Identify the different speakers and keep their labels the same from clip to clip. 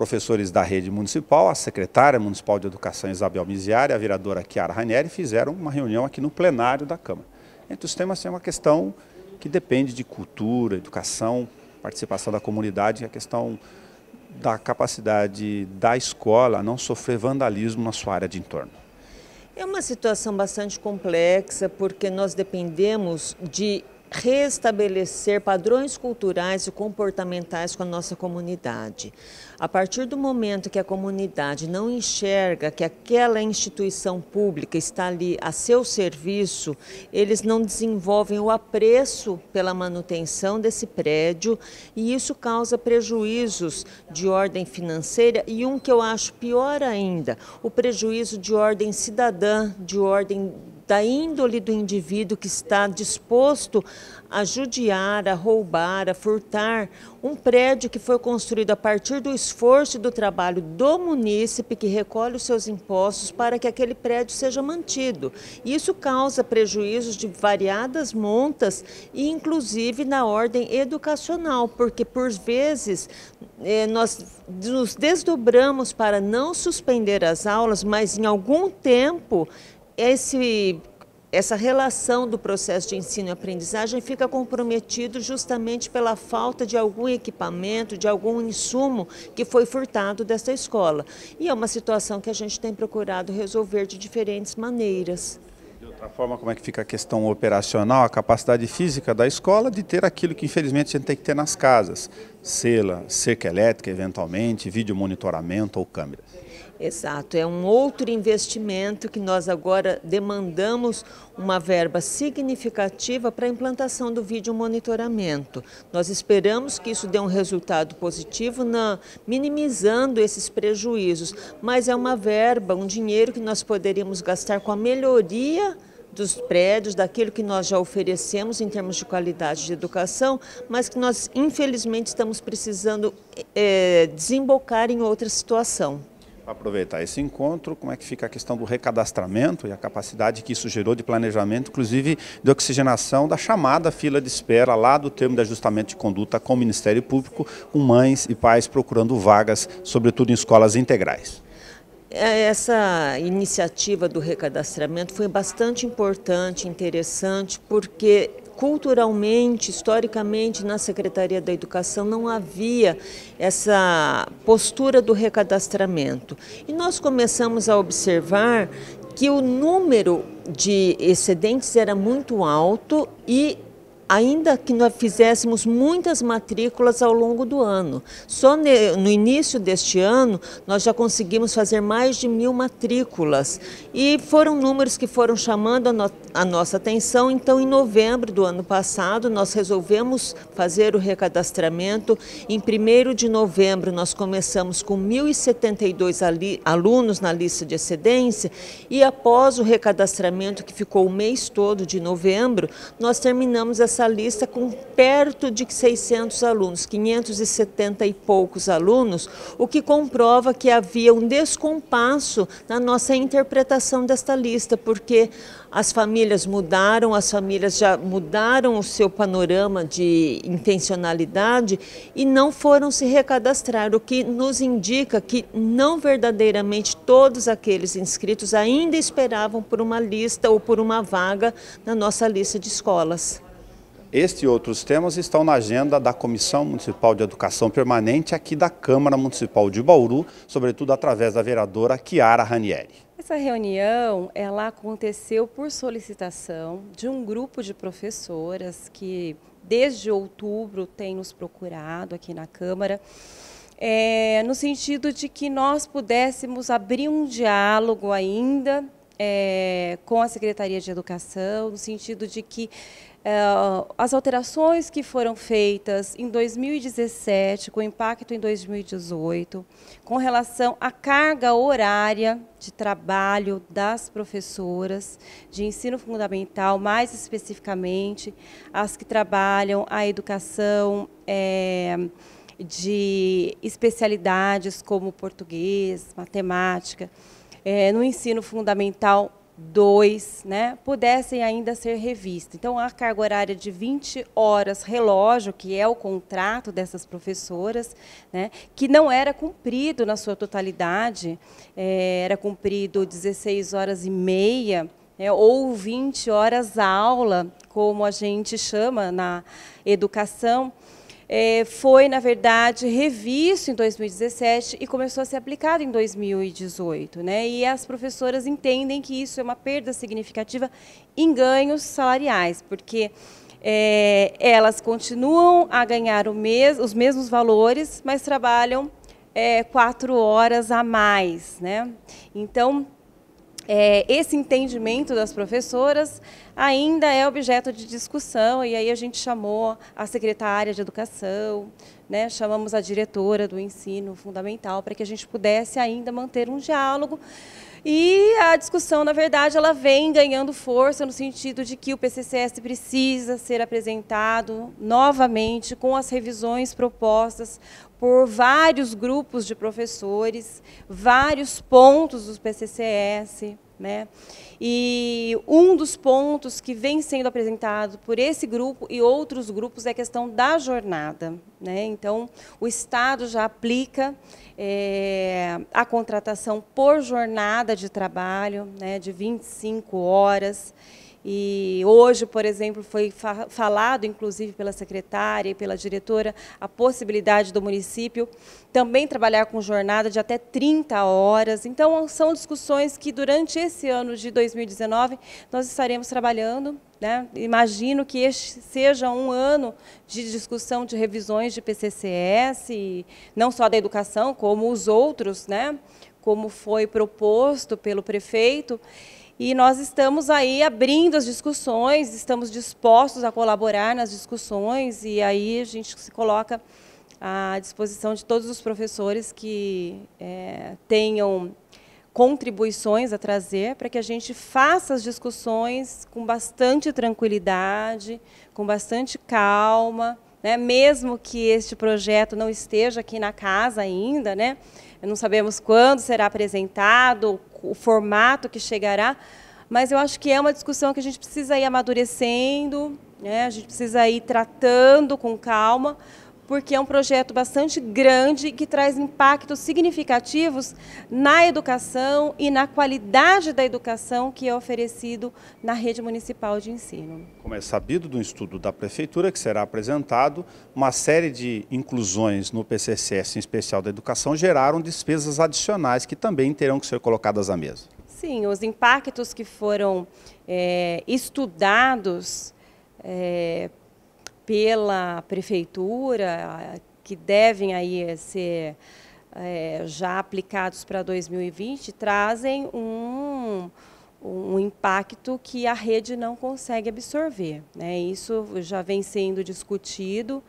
Speaker 1: professores da rede municipal, a secretária municipal de educação Isabel Miziari, a vereadora Chiara Ranieri, fizeram uma reunião aqui no plenário da Câmara. Entre os temas tem uma questão que depende de cultura, educação, participação da comunidade, a questão da capacidade da escola não sofrer vandalismo na sua área de entorno.
Speaker 2: É uma situação bastante complexa, porque nós dependemos de restabelecer padrões culturais e comportamentais com a nossa comunidade. A partir do momento que a comunidade não enxerga que aquela instituição pública está ali a seu serviço, eles não desenvolvem o apreço pela manutenção desse prédio e isso causa prejuízos de ordem financeira e um que eu acho pior ainda, o prejuízo de ordem cidadã, de ordem da índole do indivíduo que está disposto a judiar, a roubar, a furtar um prédio que foi construído a partir do esforço e do trabalho do munícipe que recolhe os seus impostos para que aquele prédio seja mantido. Isso causa prejuízos de variadas montas e inclusive na ordem educacional, porque por vezes eh, nós nos desdobramos para não suspender as aulas, mas em algum tempo esse, essa relação do processo de ensino e aprendizagem fica comprometido justamente pela falta de algum equipamento, de algum insumo que foi furtado dessa escola. E é uma situação que a gente tem procurado resolver de diferentes maneiras. De outra
Speaker 1: forma, como é que fica a questão operacional, a capacidade física da escola de ter aquilo que infelizmente a gente tem que ter nas casas cela, cerca elétrica eventualmente, vídeo monitoramento ou câmeras.
Speaker 2: Exato, é um outro investimento que nós agora demandamos uma verba significativa para a implantação do vídeo monitoramento. Nós esperamos que isso dê um resultado positivo, na, minimizando esses prejuízos, mas é uma verba, um dinheiro que nós poderíamos gastar com a melhoria dos prédios, daquilo que nós já oferecemos em termos de qualidade de educação, mas que nós, infelizmente, estamos precisando é, desembocar em outra situação.
Speaker 1: Aproveitar esse encontro, como é que fica a questão do recadastramento e a capacidade que isso gerou de planejamento, inclusive de oxigenação da chamada fila de espera lá do termo de ajustamento de conduta com o Ministério Público, com mães e pais procurando vagas, sobretudo em escolas integrais.
Speaker 2: É, essa iniciativa do recadastramento foi bastante importante, interessante, porque culturalmente, historicamente, na Secretaria da Educação não havia essa postura do recadastramento. E nós começamos a observar que o número de excedentes era muito alto e ainda que nós fizéssemos muitas matrículas ao longo do ano. Só no início deste ano, nós já conseguimos fazer mais de mil matrículas. E foram números que foram chamando a, no a nossa atenção. Então, em novembro do ano passado, nós resolvemos fazer o recadastramento. Em 1 de novembro, nós começamos com 1.072 alunos na lista de excedência. E após o recadastramento, que ficou o mês todo de novembro, nós terminamos essa essa lista com perto de 600 alunos, 570 e poucos alunos, o que comprova que havia um descompasso na nossa interpretação desta lista, porque as famílias mudaram, as famílias já mudaram o seu panorama de intencionalidade e não foram se recadastrar, o que nos indica que não verdadeiramente todos aqueles inscritos ainda esperavam por uma lista ou por uma vaga na nossa lista de escolas.
Speaker 1: Este e outros temas estão na agenda da Comissão Municipal de Educação Permanente aqui da Câmara Municipal de Bauru, sobretudo através da vereadora Chiara Ranieri.
Speaker 3: Essa reunião ela aconteceu por solicitação de um grupo de professoras que desde outubro tem nos procurado aqui na Câmara, é, no sentido de que nós pudéssemos abrir um diálogo ainda é, com a Secretaria de Educação, no sentido de que é, as alterações que foram feitas em 2017, com impacto em 2018, com relação à carga horária de trabalho das professoras de ensino fundamental, mais especificamente as que trabalham a educação é, de especialidades como português, matemática é, no ensino fundamental 2, né, pudessem ainda ser revistas. Então, a carga horária de 20 horas relógio, que é o contrato dessas professoras, né, que não era cumprido na sua totalidade, é, era cumprido 16 horas e meia, é, ou 20 horas aula, como a gente chama na educação, é, foi, na verdade, revisto em 2017 e começou a ser aplicado em 2018. Né? E as professoras entendem que isso é uma perda significativa em ganhos salariais, porque é, elas continuam a ganhar mes os mesmos valores, mas trabalham é, quatro horas a mais. Né? Então, é, esse entendimento das professoras ainda é objeto de discussão e aí a gente chamou a secretária de Educação, né, chamamos a diretora do ensino fundamental para que a gente pudesse ainda manter um diálogo e a discussão, na verdade, ela vem ganhando força no sentido de que o PCCS precisa ser apresentado novamente com as revisões propostas por vários grupos de professores, vários pontos dos PCCS. Né? E um dos pontos que vem sendo apresentado por esse grupo e outros grupos é a questão da jornada. Né? Então, o Estado já aplica é, a contratação por jornada de trabalho né, de 25 horas. E hoje, por exemplo, foi falado, inclusive, pela secretária e pela diretora, a possibilidade do município também trabalhar com jornada de até 30 horas. Então, são discussões que, durante esse ano de 2019, nós estaremos trabalhando. Né? Imagino que este seja um ano de discussão de revisões de PCCS, não só da educação, como os outros, né? como foi proposto pelo prefeito. E nós estamos aí abrindo as discussões, estamos dispostos a colaborar nas discussões e aí a gente se coloca à disposição de todos os professores que é, tenham contribuições a trazer para que a gente faça as discussões com bastante tranquilidade, com bastante calma, né? mesmo que este projeto não esteja aqui na casa ainda, né? não sabemos quando será apresentado, o formato que chegará, mas eu acho que é uma discussão que a gente precisa ir amadurecendo, né? a gente precisa ir tratando com calma, porque é um projeto bastante grande que traz impactos significativos na educação e na qualidade da educação que é oferecido na rede municipal de ensino.
Speaker 1: Como é sabido do estudo da prefeitura, que será apresentado, uma série de inclusões no PCCS, em especial da educação, geraram despesas adicionais que também terão que ser colocadas à mesa.
Speaker 3: Sim, os impactos que foram é, estudados é, pela prefeitura, que devem aí ser é, já aplicados para 2020, trazem um, um impacto que a rede não consegue absorver. Né? Isso já vem sendo discutido.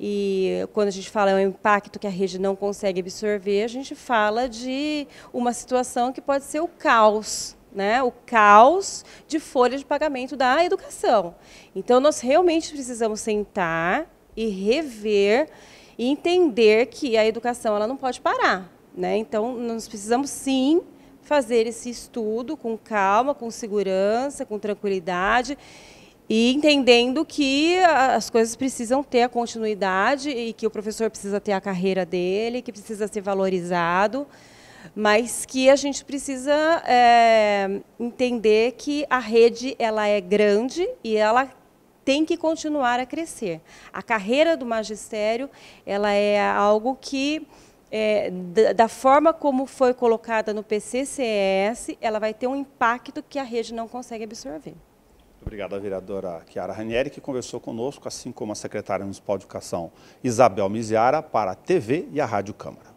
Speaker 3: E quando a gente fala é um impacto que a rede não consegue absorver, a gente fala de uma situação que pode ser o caos né, o caos de folha de pagamento da educação. Então, nós realmente precisamos sentar e rever e entender que a educação ela não pode parar. Né? Então, nós precisamos sim fazer esse estudo com calma, com segurança, com tranquilidade e entendendo que as coisas precisam ter a continuidade e que o professor precisa ter a carreira dele, que precisa ser valorizado mas que a gente precisa é, entender que a rede ela é grande e ela tem que continuar a crescer. A carreira do magistério ela é algo que é, da, forma como foi colocada no PCCS, ela vai ter um impacto que a rede não consegue absorver.
Speaker 1: obrigado à vereadora Chiara Ranieri, que conversou conosco, assim como a secretária municipal de educação Isabel Miziara, para a TV e a Rádio Câmara.